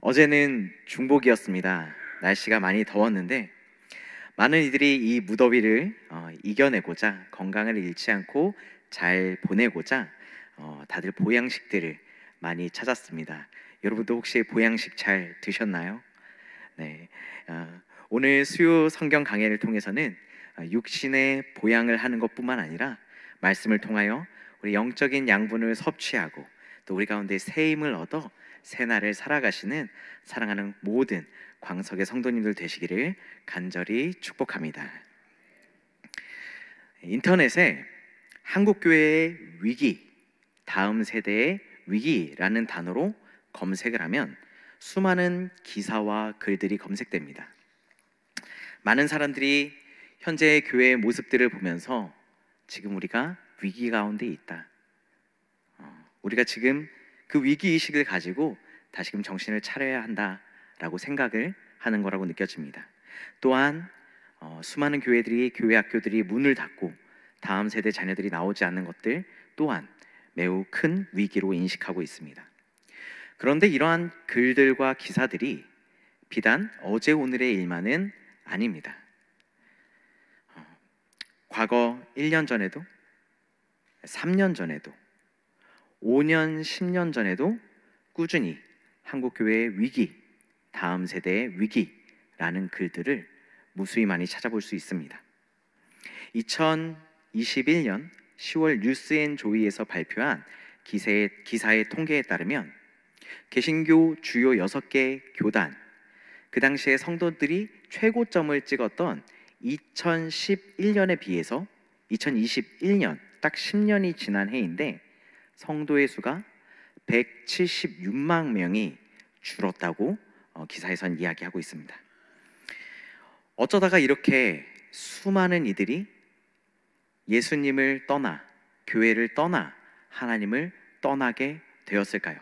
어제는 중복이었습니다. 날씨가 많이 더웠는데 많은 이들이 이 무더위를 어, 이겨내고자 건강을 잃지 않고 잘 보내고자 어, 다들 보양식들을 많이 찾았습니다. 여러분도 혹시 보양식 잘 드셨나요? 네. 어, 오늘 수요 성경 강해를 통해서는 어, 육신의 보양을 하는 것뿐만 아니라 말씀을 통하여 우리 영적인 양분을 섭취하고 또 우리 가운데 새 힘을 얻어 새날을 살아가시는 사랑하는 모든 광석의 성도님들 되시기를 간절히 축복합니다. 인터넷에 한국교회의 위기, 다음 세대의 위기라는 단어로 검색을 하면 수많은 기사와 글들이 검색됩니다. 많은 사람들이 현재 교회의 모습들을 보면서 지금 우리가 위기 가운데 있다. 어, 우리가 지금 그 위기 의식을 가지고 다시금 정신을 차려야 한다라고 생각을 하는 거라고 느껴집니다. 또한 어, 수많은 교회들이 교회 학교들이 문을 닫고 다음 세대 자녀들이 나오지 않는 것들 또한 매우 큰 위기로 인식하고 있습니다. 그런데 이러한 글들과 기사들이 비단 어제 오늘의 일만은 아닙니다. 어, 과거 1년 전에도 3년 전에도 5년, 10년 전에도 꾸준히 한국교회의 위기, 다음 세대의 위기라는 글들을 무수히 많이 찾아볼 수 있습니다. 2021년 10월 뉴스앤조이에서 발표한 기사의, 기사의 통계에 따르면 개신교 주요 6개 교단, 그 당시에 성도들이 최고점을 찍었던 2011년에 비해서 2021년 딱 10년이 지난 해인데 성도의 수가 176만 명이 줄었다고 어, 기사에선 이야기하고 있습니다. 어쩌다가 이렇게 수많은 이들이 예수님을 떠나 교회를 떠나 하나님을 떠나게 되었을까요?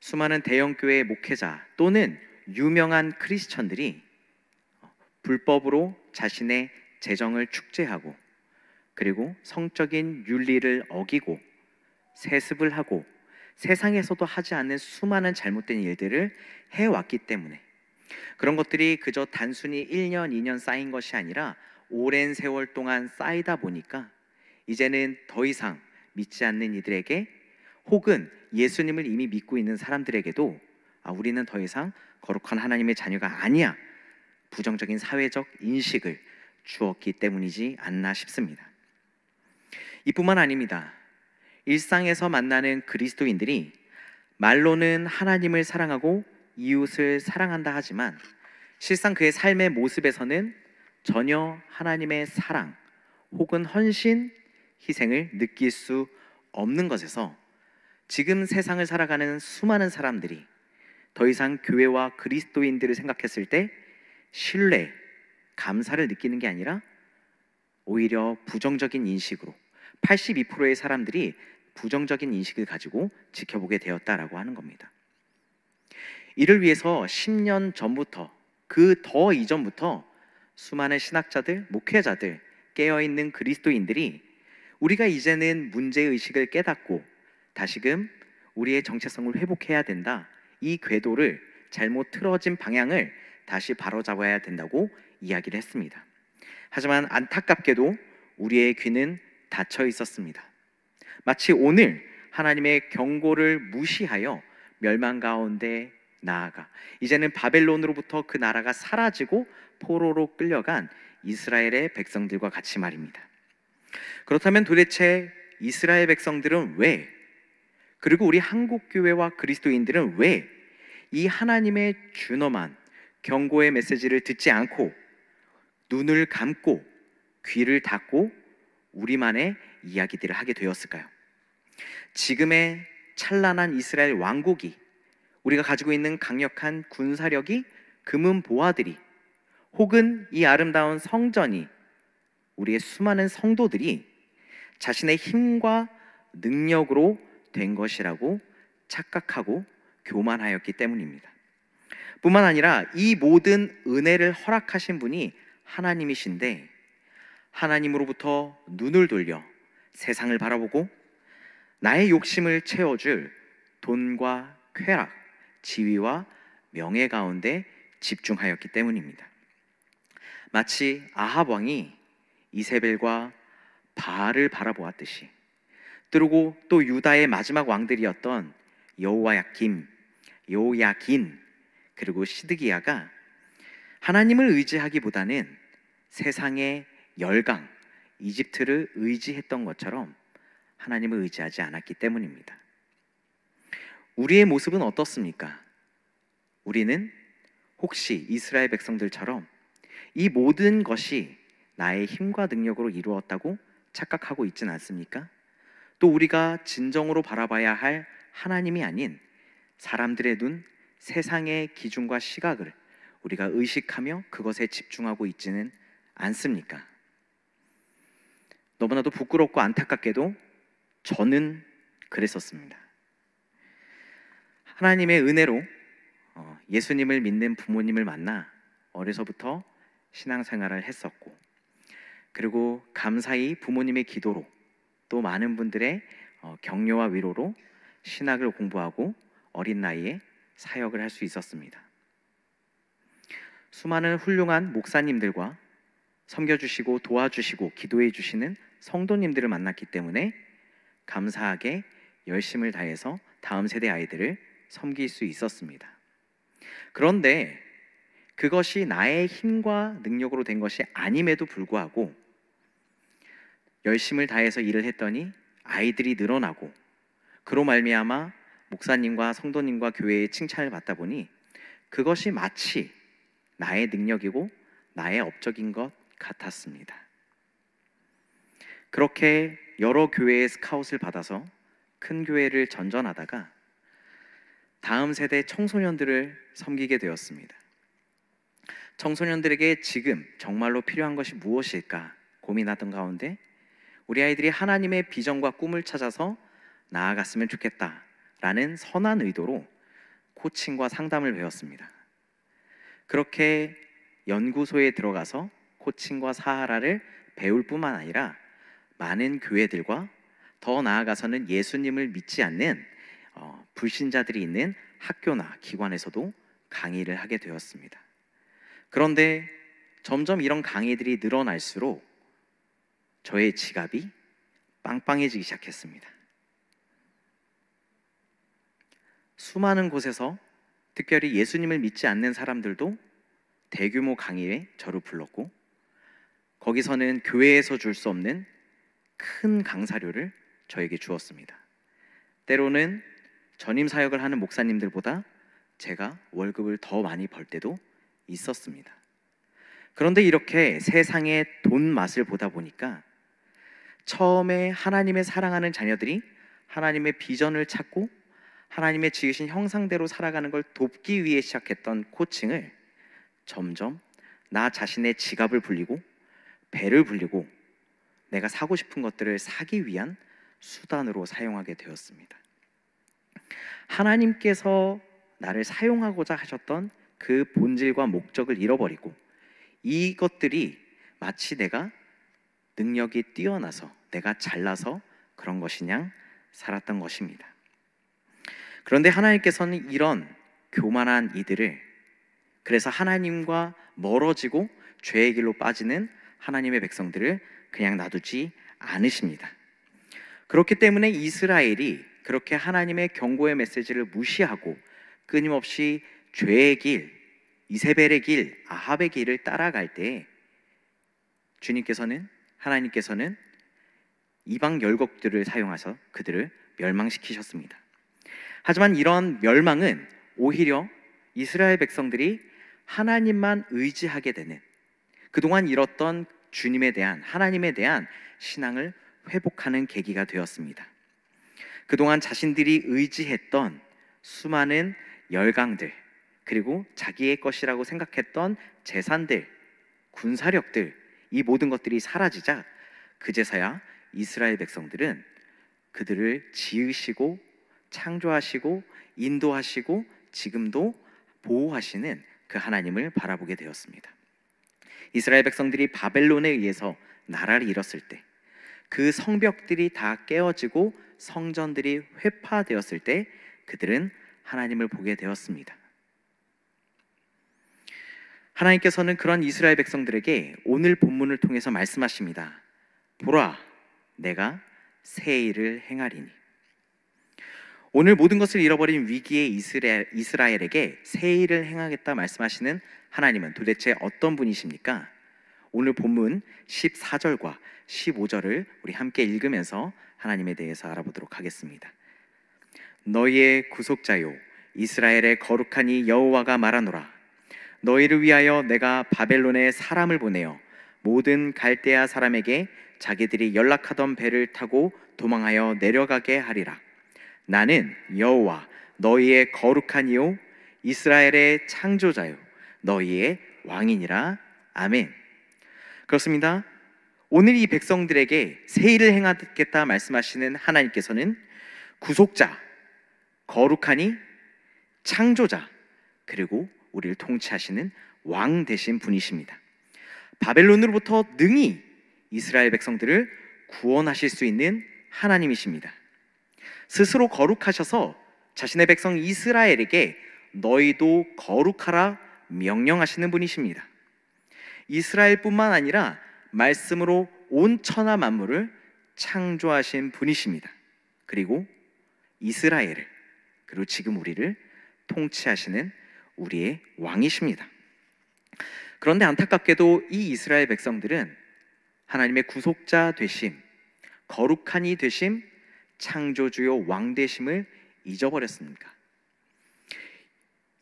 수많은 대형 교회 목회자 또는 유명한 크리스천들이 어, 불법으로 자신의 재정을 축제하고 그리고 성적인 윤리를 어기고 세습을 하고 세상에서도 하지 않는 수많은 잘못된 일들을 해왔기 때문에 그런 것들이 그저 단순히 1년, 2년 쌓인 것이 아니라 오랜 세월 동안 쌓이다 보니까 이제는 더 이상 믿지 않는 이들에게 혹은 예수님을 이미 믿고 있는 사람들에게도 아, 우리는 더 이상 거룩한 하나님의 자녀가 아니야. 부정적인 사회적 인식을 주었기 때문이지 않나 싶습니다. 이뿐만 아닙니다. 일상에서 만나는 그리스도인들이 말로는 하나님을 사랑하고 이웃을 사랑한다 하지만 실상 그의 삶의 모습에서는 전혀 하나님의 사랑 혹은 헌신, 희생을 느낄 수 없는 것에서 지금 세상을 살아가는 수많은 사람들이 더 이상 교회와 그리스도인들을 생각했을 때 신뢰, 감사를 느끼는 게 아니라 오히려 부정적인 인식으로 82%의 사람들이 부정적인 인식을 가지고 지켜보게 되었다라고 하는 겁니다. 이를 위해서 10년 전부터 그 더 이전부터 수많은 신학자들, 목회자들, 깨어있는 그리스도인들이 우리가 이제는 문제의식을 깨닫고 다시금 우리의 정체성을 회복해야 된다. 이 궤도를 잘못 틀어진 방향을 다시 바로잡아야 된다고 이야기를 했습니다. 하지만 안타깝게도 우리의 귀는 닫혀 있었습니다. 마치 오늘 하나님의 경고를 무시하여 멸망 가운데 나아가 이제는 바벨론으로부터 그 나라가 사라지고 포로로 끌려간 이스라엘의 백성들과 같이 말입니다. 그렇다면 도대체 이스라엘 백성들은 왜 그리고 우리 한국 교회와 그리스도인들은 왜 이 하나님의 준엄한 경고의 메시지를 듣지 않고 눈을 감고 귀를 닫고 우리만의 이야기들을 하게 되었을까요? 지금의 찬란한 이스라엘 왕국이 우리가 가지고 있는 강력한 군사력이 금은 보화들이 혹은 이 아름다운 성전이 우리의 수많은 성도들이 자신의 힘과 능력으로 된 것이라고 착각하고 교만하였기 때문입니다. 뿐만 아니라 이 모든 은혜를 허락하신 분이 하나님이신데 하나님으로부터 눈을 돌려 세상을 바라보고 나의 욕심을 채워줄 돈과 쾌락, 지위와 명예 가운데 집중하였기 때문입니다. 마치 아합 왕이 이세벨과 바알을 바라보았듯이 그리고 또 유다의 마지막 왕들이었던 여호야김, 여호야긴 그리고 시드기야가 하나님을 의지하기보다는 세상의 열강, 이집트를 의지했던 것처럼 하나님을 의지하지 않았기 때문입니다. 우리의 모습은 어떻습니까? 우리는 혹시 이스라엘 백성들처럼 이 모든 것이 나의 힘과 능력으로 이루었다고 착각하고 있진 않습니까? 또 우리가 진정으로 바라봐야 할 하나님이 아닌 사람들의 눈, 세상의 기준과 시각을 우리가 의식하며 그것에 집중하고 있지는 않습니까? 너무나도 부끄럽고 안타깝게도 저는 그랬었습니다. 하나님의 은혜로 어, 예수님을 믿는 부모님을 만나 어려서부터 신앙생활을 했었고, 그리고 감사히 부모님의 기도로 또 많은 분들의 어, 격려와 위로로 신학을 공부하고 어린 나이에 사역을 할 수 있었습니다. 수많은 훌륭한 목사님들과 섬겨주시고 도와주시고 기도해주시는 성도님들을 만났기 때문에 감사하게 열심을 다해서 다음 세대 아이들을 섬길 수 있었습니다. 그런데 그것이 나의 힘과 능력으로 된 것이 아님에도 불구하고 열심을 다해서 일을 했더니 아이들이 늘어나고 그로 말미암아 목사님과 성도님과 교회의 칭찬을 받다 보니 그것이 마치 나의 능력이고 나의 업적인 것 같았습니다. 그렇게 여러 교회의 스카웃을 받아서 큰 교회를 전전하다가 다음 세대 청소년들을 섬기게 되었습니다. 청소년들에게 지금 정말로 필요한 것이 무엇일까 고민하던 가운데 우리 아이들이 하나님의 비전과 꿈을 찾아서 나아갔으면 좋겠다라는 선한 의도로 코칭과 상담을 배웠습니다. 그렇게 연구소에 들어가서 코칭과 사하라를 배울 뿐만 아니라 많은 교회들과 더 나아가서는 예수님을 믿지 않는 어, 불신자들이 있는 학교나 기관에서도 강의를 하게 되었습니다. 그런데 점점 이런 강의들이 늘어날수록 저의 지갑이 빵빵해지기 시작했습니다. 수많은 곳에서 특별히 예수님을 믿지 않는 사람들도 대규모 강의에 저를 불렀고 거기서는 교회에서 줄 수 없는 큰 강사료를 저에게 주었습니다. 때로는 전임 사역을 하는 목사님들보다 제가 월급을 더 많이 벌 때도 있었습니다. 그런데 이렇게 세상의 돈 맛을 보다 보니까 처음에 하나님의 사랑하는 자녀들이 하나님의 비전을 찾고 하나님의 지으신 형상대로 살아가는 걸 돕기 위해 시작했던 코칭을 점점 나 자신의 지갑을 불리고 배를 불리고 내가 사고 싶은 것들을 사기 위한 수단으로 사용하게 되었습니다. 하나님께서 나를 사용하고자 하셨던 그 본질과 목적을 잃어버리고 이것들이 마치 내가 능력이 뛰어나서 내가 잘나서 그런 것이냥 살았던 것입니다. 그런데 하나님께서는 이런 교만한 이들을 그래서 하나님과 멀어지고 죄의 길로 빠지는 하나님의 백성들을 그냥 놔두지 않으십니다. 그렇기 때문에 이스라엘이 그렇게 하나님의 경고의 메시지를 무시하고 끊임없이 죄의 길, 이세벨의 길, 아합의 길을 따라갈 때 주님께서는 하나님께서는 이방 열국들을 사용해서 그들을 멸망시키셨습니다. 하지만 이런 멸망은 오히려 이스라엘 백성들이 하나님만 의지하게 되는 그동안 잃었던 주님에 대한 하나님에 대한 신앙을 회복하는 계기가 되었습니다. 그동안 자신들이 의지했던 수많은 열강들 그리고 자기의 것이라고 생각했던 재산들 군사력들 이 모든 것들이 사라지자 그제서야 이스라엘 백성들은 그들을 지으시고 창조하시고 인도하시고 지금도 보호하시는 그 하나님을 바라보게 되었습니다. 이스라엘 백성들이 바벨론에 의해서 나라를 잃었을 때 그 성벽들이 다 깨어지고 성전들이 회파되었을 때 그들은 하나님을 보게 되었습니다. 하나님께서는 그런 이스라엘 백성들에게 오늘 본문을 통해서 말씀하십니다. 보라, 내가 새 일을 행하리니. 오늘 모든 것을 잃어버린 위기의 이스라엘, 에게새 일을 행하겠다 말씀하시는 하나님은 도대체 어떤 분이십니까? 오늘 본문 14절과 15절을 우리 함께 읽으면서 하나님에 대해서 알아보도록 하겠습니다. 너희의 구속자요 이스라엘의 거룩하니 여호와가 말하노라 너희를 위하여 내가 바벨론에 사람을 보내어 모든 갈대아 사람에게 자기들이 연락하던 배를 타고 도망하여 내려가게 하리라 나는 여호와 너희의 거룩한 이요 이스라엘의 창조자요 너희의 왕이니라. 아멘. 그렇습니다. 오늘 이 백성들에게 세일을 행하겠다 말씀하시는 하나님께서는 구속자, 거룩하니 창조자, 그리고 우리를 통치하시는 왕 되신 분이십니다. 바벨론으로부터 능히 이스라엘 백성들을 구원하실 수 있는 하나님이십니다. 스스로 거룩하셔서 자신의 백성 이스라엘에게 너희도 거룩하라 명령하시는 분이십니다. 이스라엘뿐만 아니라 말씀으로 온 천하 만물을 창조하신 분이십니다. 그리고 이스라엘을 그리고 지금 우리를 통치하시는 우리의 왕이십니다. 그런데 안타깝게도 이 이스라엘 백성들은 하나님의 구속자 되심, 거룩한이 되심, 창조주요 왕 되심을 잊어버렸습니까?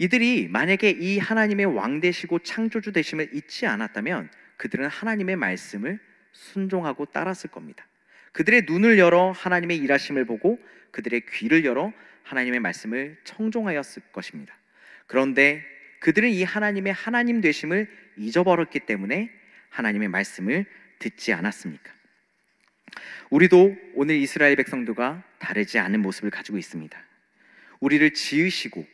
이들이 만약에 이 하나님의 왕 되시고 창조주 되심을 잊지 않았다면 그들은 하나님의 말씀을 순종하고 따랐을 겁니다. 그들의 눈을 열어 하나님의 일하심을 보고 그들의 귀를 열어 하나님의 말씀을 청종하였을 것입니다. 그런데 그들은 이 하나님의 하나님 되심을 잊어버렸기 때문에 하나님의 말씀을 듣지 않았습니까? 우리도 오늘 이스라엘 백성들과 다르지 않은 모습을 가지고 있습니다. 우리를 지으시고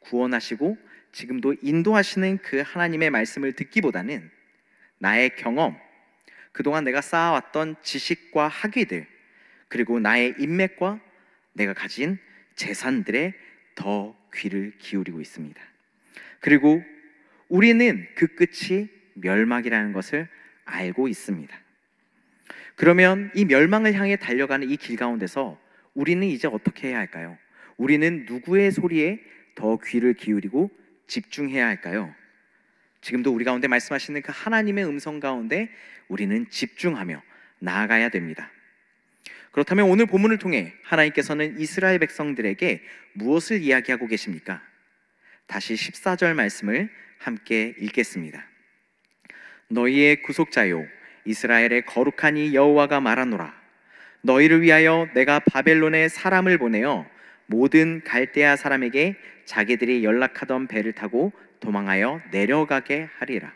구원하시고 지금도 인도하시는 그 하나님의 말씀을 듣기보다는 나의 경험, 그동안 내가 쌓아왔던 지식과 학위들, 그리고 나의 인맥과 내가 가진 재산들에 더 귀를 기울이고 있습니다. 그리고 우리는 그 끝이 멸망이라는 것을 알고 있습니다. 그러면 이 멸망을 향해 달려가는 이 길 가운데서 우리는 이제 어떻게 해야 할까요? 우리는 누구의 소리에 더 귀를 기울이고 집중해야 할까요? 지금도 우리 가운데 말씀하시는 그 하나님의 음성 가운데 우리는 집중하며 나아가야 됩니다. 그렇다면 오늘 본문을 통해 하나님께서는 이스라엘 백성들에게 무엇을 이야기하고 계십니까? 다시 14절 말씀을 함께 읽겠습니다. 너희의 구속자요 이스라엘의 거룩한 이 여호와가 말하노라 너희를 위하여 내가 바벨론에 사람을 보내어 모든 갈대아 사람에게 자기들이 연락하던 배를 타고 도망하여 내려가게 하리라.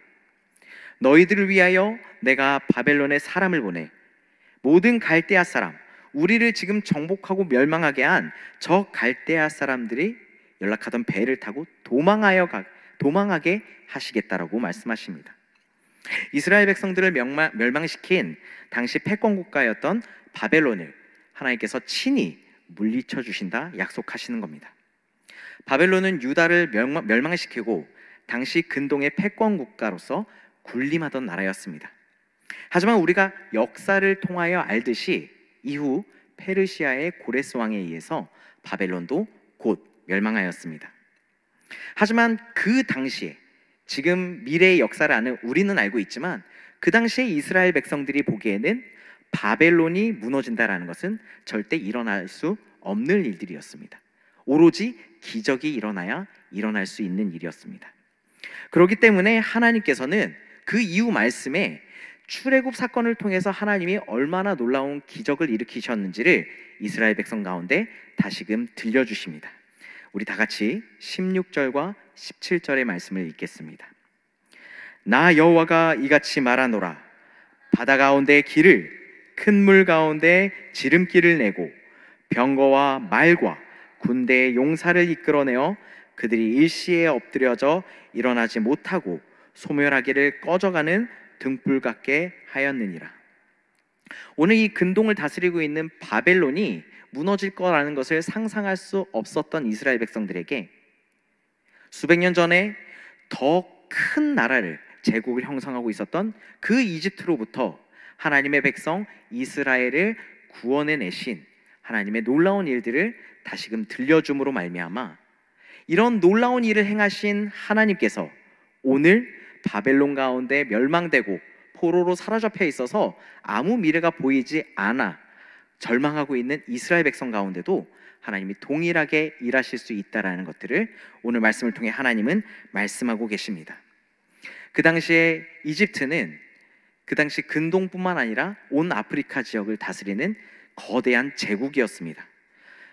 너희들을 위하여 내가 바벨론에 사람을 보내 모든 갈대아 사람, 우리를 지금 정복하고 멸망하게 한 저 갈대아 사람들이 연락하던 배를 타고 도망하여 가, 도망하게 하시겠다라고 말씀하십니다. 이스라엘 백성들을 명마, 멸망시킨 당시 패권 국가였던 바벨론을 하나님께서 친히 물리쳐 주신다 약속하시는 겁니다. 바벨론은 유다를 멸망시키고 당시 근동의 패권 국가로서 군림하던 나라였습니다. 하지만 우리가 역사를 통하여 알듯이 이후 페르시아의 고레스 왕에 의해서 바벨론도 곧 멸망하였습니다. 하지만 그 당시에 지금 미래의 역사를 아는 우리는 알고 있지만 그 당시에 이스라엘 백성들이 보기에는 바벨론이 무너진다라는 것은 절대 일어날 수 없는 일들이었습니다. 오로지 기적이 일어나야 일어날 수 있는 일이었습니다. 그렇기 때문에 하나님께서는 그 이후 말씀에 출애굽 사건을 통해서 하나님이 얼마나 놀라운 기적을 일으키셨는지를 이스라엘 백성 가운데 다시금 들려주십니다. 우리 다 같이 16절과 17절의 말씀을 읽겠습니다. 나 여호와가 이같이 말하노라 바다 가운데 길을 큰물 가운데 지름길을 내고 병거와 말과 군대의 용사를 이끌어내어 그들이 일시에 엎드려져 일어나지 못하고 소멸하기를 꺼져가는 등불 같게 하였느니라. 오늘 이 근동을 다스리고 있는 바벨론이 무너질 거라는 것을 상상할 수 없었던 이스라엘 백성들에게 수백 년 전에 더 큰 나라를 제국을 형성하고 있었던 그 이집트로부터 하나님의 백성 이스라엘을 구원해 내신 하나님의 놀라운 일들을 다시금 들려줌으로 말미암아 이런 놀라운 일을 행하신 하나님께서 오늘 바벨론 가운데 멸망되고 포로로 사로잡혀 있어서 아무 미래가 보이지 않아 절망하고 있는 이스라엘 백성 가운데도 하나님이 동일하게 일하실 수 있다라는 것들을 오늘 말씀을 통해 하나님은 말씀하고 계십니다. 그 당시에 이집트는 그 당시 근동뿐만 아니라 온 아프리카 지역을 다스리는 거대한 제국이었습니다.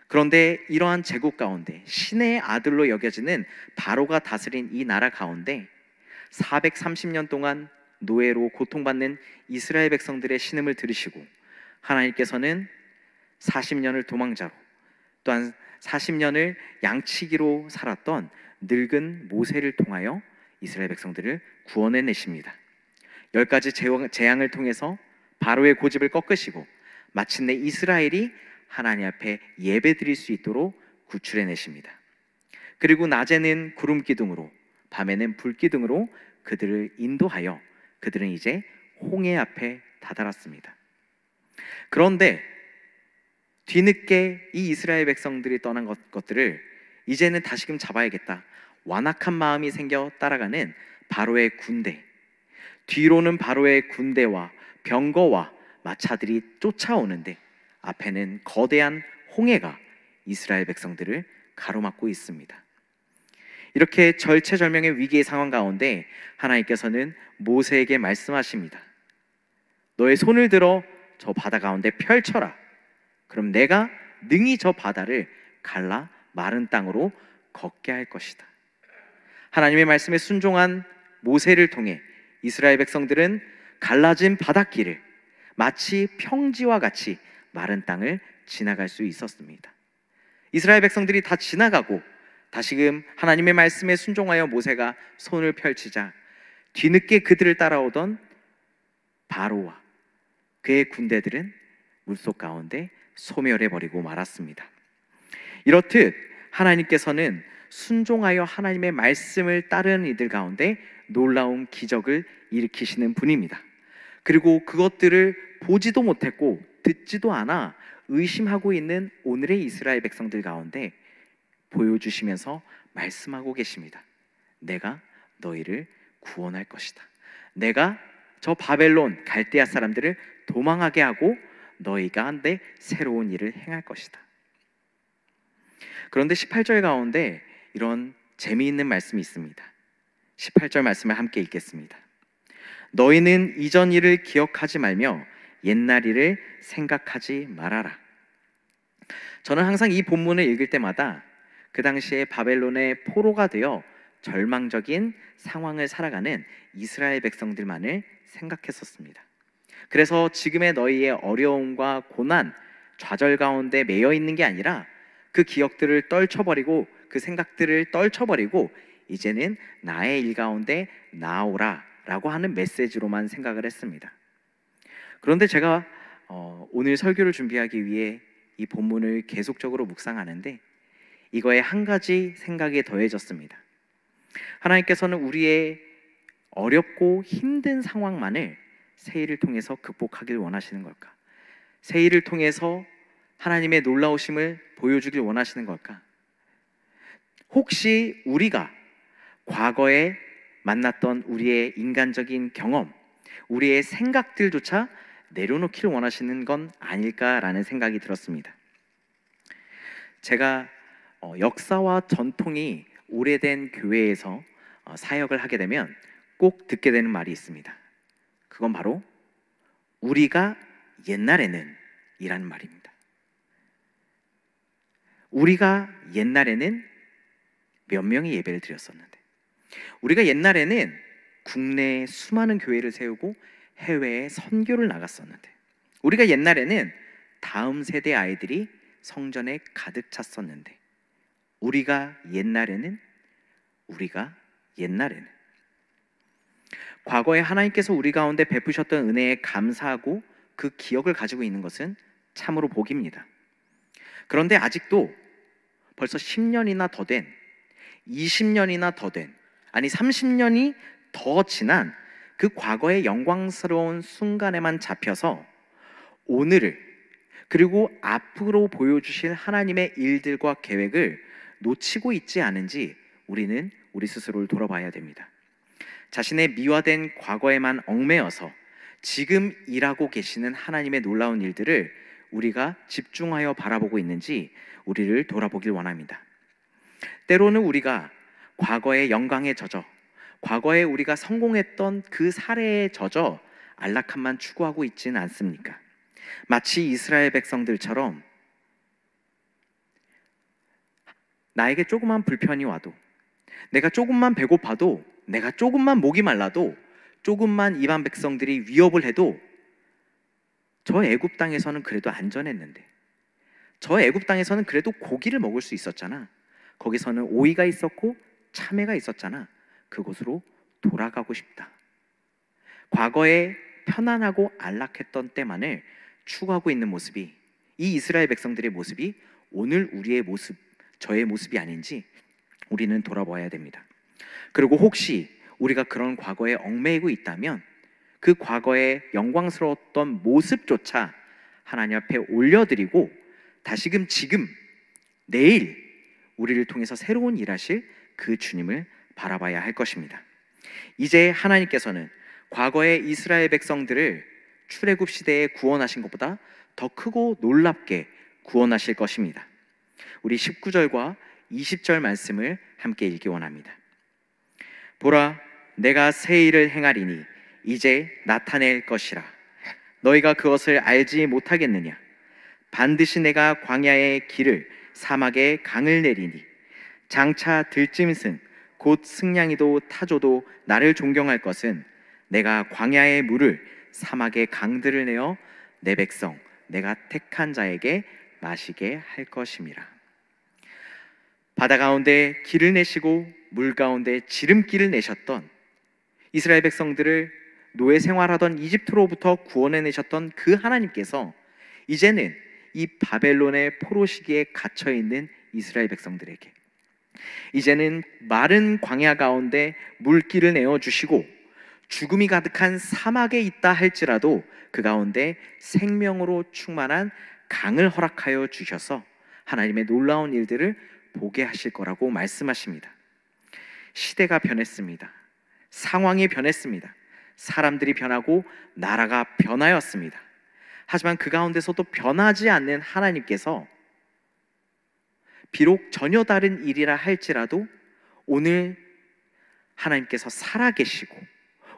그런데 이러한 제국 가운데 신의 아들로 여겨지는 바로가 다스린 이 나라 가운데 430년 동안 노예로 고통받는 이스라엘 백성들의 신음을 들으시고 하나님께서는 40년을 도망자로 또한 40년을 양치기로 살았던 늙은 모세를 통하여 이스라엘 백성들을 구원해 내십니다. 열 가지 재앙을 통해서 바로의 고집을 꺾으시고 마침내 이스라엘이 하나님 앞에 예배드릴 수 있도록 구출해 내십니다. 그리고 낮에는 구름 기둥으로 밤에는 불 기둥으로 그들을 인도하여 그들은 이제 홍해 앞에 다다랐습니다. 그런데 뒤늦게 이 이스라엘 백성들이 떠난 것, 것들을 이제는 다시금 잡아야겠다. 완악한 마음이 생겨 따라가는 바로의 군대 뒤로는 바로의 군대와 병거와 마차들이 쫓아오는데 앞에는 거대한 홍해가 이스라엘 백성들을 가로막고 있습니다. 이렇게 절체절명의 위기의 상황 가운데 하나님께서는 모세에게 말씀하십니다. 너의 손을 들어 저 바다 가운데 펼쳐라. 그럼 내가 능히 저 바다를 갈라 마른 땅으로 걷게 할 것이다. 하나님의 말씀에 순종한 모세를 통해 이스라엘 백성들은 갈라진 바닷길을 마치 평지와 같이 마른 땅을 지나갈 수 있었습니다. 이스라엘 백성들이 다 지나가고 다시금 하나님의 말씀에 순종하여 모세가 손을 펼치자 뒤늦게 그들을 따라오던 바로와 그의 군대들은 물속 가운데 소멸해 버리고 말았습니다. 이렇듯 하나님께서는 순종하여 하나님의 말씀을 따르는 이들 가운데 놀라운 기적을 일으키시는 분입니다. 그리고 그것들을 보지도 못했고 듣지도 않아 의심하고 있는 오늘의 이스라엘 백성들 가운데 보여주시면서 말씀하고 계십니다. 내가 너희를 구원할 것이다. 내가 저 바벨론 갈대아 사람들을 도망하게 하고 너희가 한데 새로운 일을 행할 것이다. 그런데 18절 가운데 이런 재미있는 말씀이 있습니다. 18절 말씀을 함께 읽겠습니다. 너희는 이전 일을 기억하지 말며 옛날 일을 생각하지 말아라. 저는 항상 이 본문을 읽을 때마다 그 당시에 바벨론의 포로가 되어 절망적인 상황을 살아가는 이스라엘 백성들만을 생각했었습니다. 그래서 지금의 너희의 어려움과 고난, 좌절 가운데 매여 있는 게 아니라 그 기억들을 떨쳐버리고 그 생각들을 떨쳐버리고 이제는 나의 일 가운데 나오라 라고 하는 메시지로만 생각을 했습니다. 그런데 제가 어, 오늘 설교를 준비하기 위해 이 본문을 계속적으로 묵상하는데 이거에 한 가지 생각이 더해졌습니다. 하나님께서는 우리의 어렵고 힘든 상황만을 세일을 통해서 극복하길 원하시는 걸까? 세일을 통해서 하나님의 놀라우심을 보여주길 원하시는 걸까? 혹시 우리가 과거에 만났던 우리의 인간적인 경험, 우리의 생각들조차 내려놓기를 원하시는 건 아닐까라는 생각이 들었습니다. 제가 어, 역사와 전통이 오래된 교회에서 어, 사역을 하게 되면 꼭 듣게 되는 말이 있습니다. 그건 바로 우리가 옛날에는 이라는 말입니다. 우리가 옛날에는 몇 명이 예배를 드렸었는데 우리가 옛날에는 국내에 수많은 교회를 세우고 해외에 선교를 나갔었는데 우리가 옛날에는 다음 세대 아이들이 성전에 가득 찼었는데 우리가 옛날에는 우리가 옛날에는 과거에 하나님께서 우리 가운데 베푸셨던 은혜에 감사하고 그 기억을 가지고 있는 것은 참으로 복입니다. 그런데 아직도 벌써 10년이나 더 된, 20년이나 더된 아니 30년이 더 지난 그 과거의 영광스러운 순간에만 잡혀서 오늘을 그리고 앞으로 보여주실 하나님의 일들과 계획을 놓치고 있지 않은지 우리는 우리 스스로를 돌아봐야 됩니다. 자신의 미화된 과거에만 얽매여서 지금 일하고 계시는 하나님의 놀라운 일들을 우리가 집중하여 바라보고 있는지 우리를 돌아보길 원합니다. 때로는 우리가 과거의 영광에 젖어 과거에 우리가 성공했던 그 사례에 젖어 안락함만 추구하고 있지는 않습니까? 마치 이스라엘 백성들처럼 나에게 조그만 불편이 와도 내가 조금만 배고파도 내가 조금만 목이 말라도 조금만 이반 백성들이 위협을 해도 저 애굽 땅에서는 그래도 안전했는데 저 애굽 땅에서는 그래도 고기를 먹을 수 있었잖아. 거기서는 오이가 있었고 참회가 있었잖아. 그곳으로 돌아가고 싶다. 과거에 편안하고 안락했던 때만을 추구하고 있는 모습이 이 이스라엘 백성들의 모습이 오늘 우리의 모습, 저의 모습이 아닌지 우리는 돌아봐야 됩니다. 그리고 혹시 우리가 그런 과거에 얽매이고 있다면 그과거에 영광스러웠던 모습조차 하나님 앞에 올려드리고 다시금 지금 내일 우리를 통해서 새로운 일하실 그 주님을 바라봐야 할 것입니다. 이제 하나님께서는 과거의 이스라엘 백성들을 출애굽 시대에 구원하신 것보다 더 크고 놀랍게 구원하실 것입니다. 우리 19절과 20절 말씀을 함께 읽기 원합니다. 보라, 내가 새 일을 행하리니 이제 나타낼 것이라. 너희가 그것을 알지 못하겠느냐? 반드시 내가 광야의 길을 사막에 강을 내리니 장차 들짐승 곧 승냥이도 타조도 나를 존경할 것은 내가 광야의 물을 사막의 강들을 내어 내 백성 내가 택한 자에게 마시게 할 것임이라. 바다 가운데 길을 내시고 물 가운데 지름길을 내셨던 이스라엘 백성들을 노예 생활하던 이집트로부터 구원해 내셨던 그 하나님께서 이제는 이 바벨론의 포로시기에 갇혀 있는 이스라엘 백성들에게 이제는 마른 광야 가운데 물길을 내어 주시고 죽음이 가득한 사막에 있다 할지라도 그 가운데 생명으로 충만한 강을 허락하여 주셔서 하나님의 놀라운 일들을 보게 하실 거라고 말씀하십니다. 시대가 변했습니다. 상황이 변했습니다. 사람들이 변하고 나라가 변하였습니다. 하지만 그 가운데서도 변하지 않는 하나님께서 비록 전혀 다른 일이라 할지라도 오늘 하나님께서 살아계시고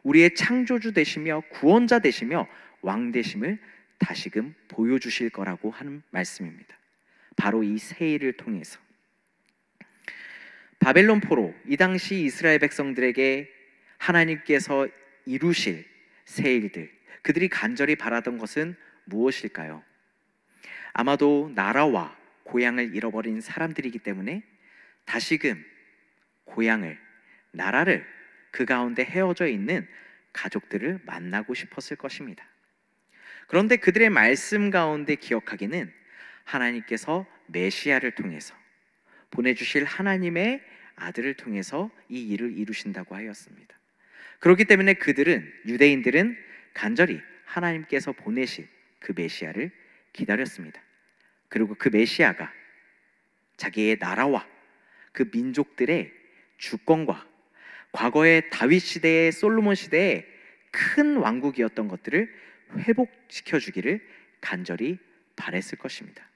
우리의 창조주 되시며 구원자 되시며 왕 되심을 다시금 보여주실 거라고 하는 말씀입니다. 바로 이 세일을 통해서 바벨론 포로 이 당시 이스라엘 백성들에게 하나님께서 이루실 세일들 그들이 간절히 바라던 것은 무엇일까요? 아마도 나라와 고향을 잃어버린 사람들이기 때문에 다시금 고향을, 나라를 그 가운데 헤어져 있는 가족들을 만나고 싶었을 것입니다. 그런데 그들의 말씀 가운데 기억하기는 하나님께서 메시아를 통해서 보내주실 하나님의 아들을 통해서 이 일을 이루신다고 하였습니다. 그렇기 때문에 그들은, 유대인들은 간절히 하나님께서 보내신그 메시아를 기다렸습니다. 그리고 그 메시아가 자기의 나라와 그 민족들의 주권과 과거의 다윗 시대의 솔로몬 시대의 큰 왕국이었던 것들을 회복시켜 주기를 간절히 바랬을 것입니다.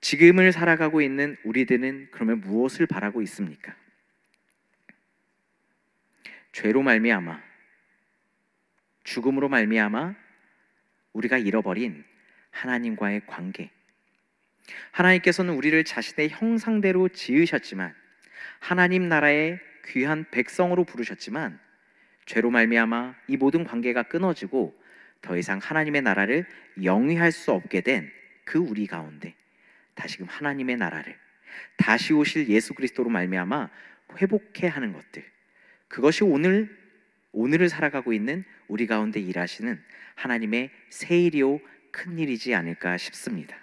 지금을 살아가고 있는 우리들은 그러면 무엇을 바라고 있습니까? 죄로 말미암아 죽음으로 말미암아 우리가 잃어버린 하나님과의 관계. 하나님께서는 우리를 자신의 형상대로 지으셨지만 하나님 나라의 귀한 백성으로 부르셨지만 죄로 말미암아 이 모든 관계가 끊어지고 더 이상 하나님의 나라를 영위할 수 없게 된 그 우리 가운데 다시금 하나님의 나라를 다시 오실 예수 그리스도로 말미암아 회복해 하는 것들 그것이 오늘 오늘을 살아가고 있는 우리 가운데 일하시는 하나님의 세일이요 큰 일이지 않을까 싶습니다.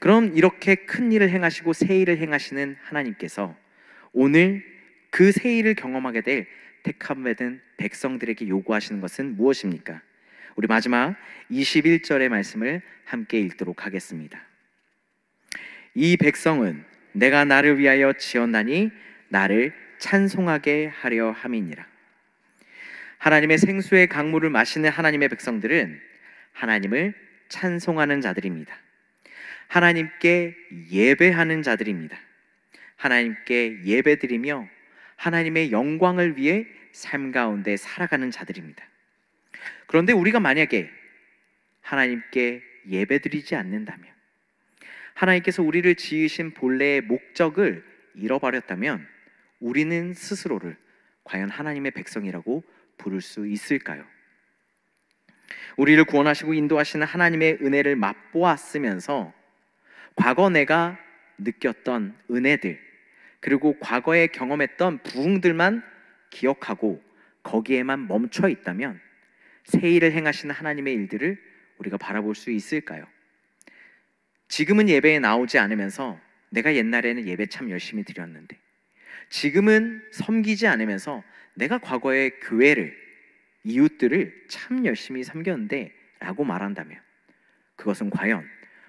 그럼 이렇게 큰 일을 행하시고 새 일을 행하시는 하나님께서 오늘 그새 일을 경험하게 될 택함받은 백성들에게 요구하시는 것은 무엇입니까? 우리 마지막 21절의 말씀을 함께 읽도록 하겠습니다. 이 백성은 내가 나를 위하여 지었나니 나를 찬송하게 하려 함이니라. 하나님의 생수의 강물을 마시는 하나님의 백성들은 하나님을 찬송하는 자들입니다. 하나님께 예배하는 자들입니다. 하나님께 예배드리며 하나님의 영광을 위해 삶 가운데 살아가는 자들입니다. 그런데 우리가 만약에 하나님께 예배드리지 않는다면 하나님께서 우리를 지으신 본래의 목적을 잃어버렸다면 우리는 스스로를 과연 하나님의 백성이라고 부를 수 있을까요? 우리를 구원하시고 인도하시는 하나님의 은혜를 맛보았으면서 과거 내가 느꼈던 은혜들 그리고 과거에 경험했던 부흥들만 기억하고 거기에만 멈춰 있다면 세 일을 행하시는 하나님의 일들을 우리가 바라볼 수 있을까요? 지금은 예배에 나오지 않으면서 내가 옛날에는 예배 참 열심히 드렸는데 지금은 섬기지 않으면서 내가 과거의 교회를 이웃들을 참 열심히 섬겼는데 라고 말한다면 그것은 과연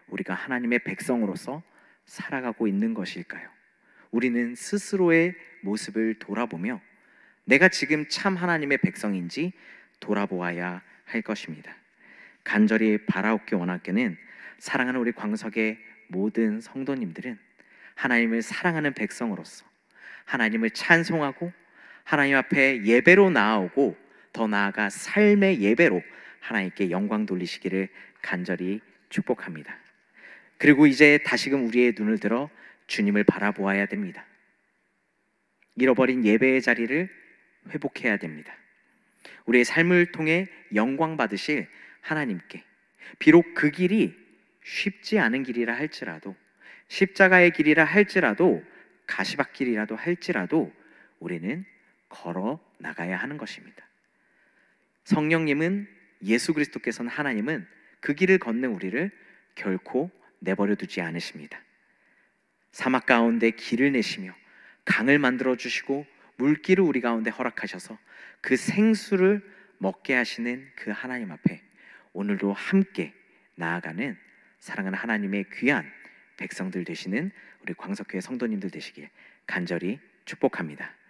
우리가 하나님의 백성으로서 살아가고 있는 것일까요? 우리는 스스로의 모습을 돌아보며 내가 지금 참 하나님의 백성인지 돌아보아야 할 것입니다. 간절히 바라옵기 원하께는 사랑하는 우리 광석의 모든 성도님들은 하나님을 사랑하는 백성으로서 하나님을 찬송하고 하나님 앞에 예배로 나아오고 더 나아가 삶의 예배로 하나님께 영광 돌리시기를 간절히 축복합니다. 그리고 이제 다시금 우리의 눈을 들어 주님을 바라보아야 됩니다. 잃어버린 예배의 자리를 회복해야 됩니다. 우리의 삶을 통해 영광 받으실 하나님께 비록 그 길이 쉽지 않은 길이라 할지라도 십자가의 길이라 할지라도 가시밭길이라도 할지라도 우리는 걸어 나가야 하는 것입니다. 성령님은 예수 그리스도께서는 하나님은 그 길을 걷는 우리를 결코 내버려 두지 않으십니다. 사막 가운데 길을 내시며 강을 만들어 주시고 물길을 우리 가운데 허락하셔서 그 생수를 먹게 하시는 그 하나님 앞에 오늘도 함께 나아가는 사랑하는 하나님의 귀한 백성들 되시는 우리 광석교회 성도님들 되시길 간절히 축복합니다.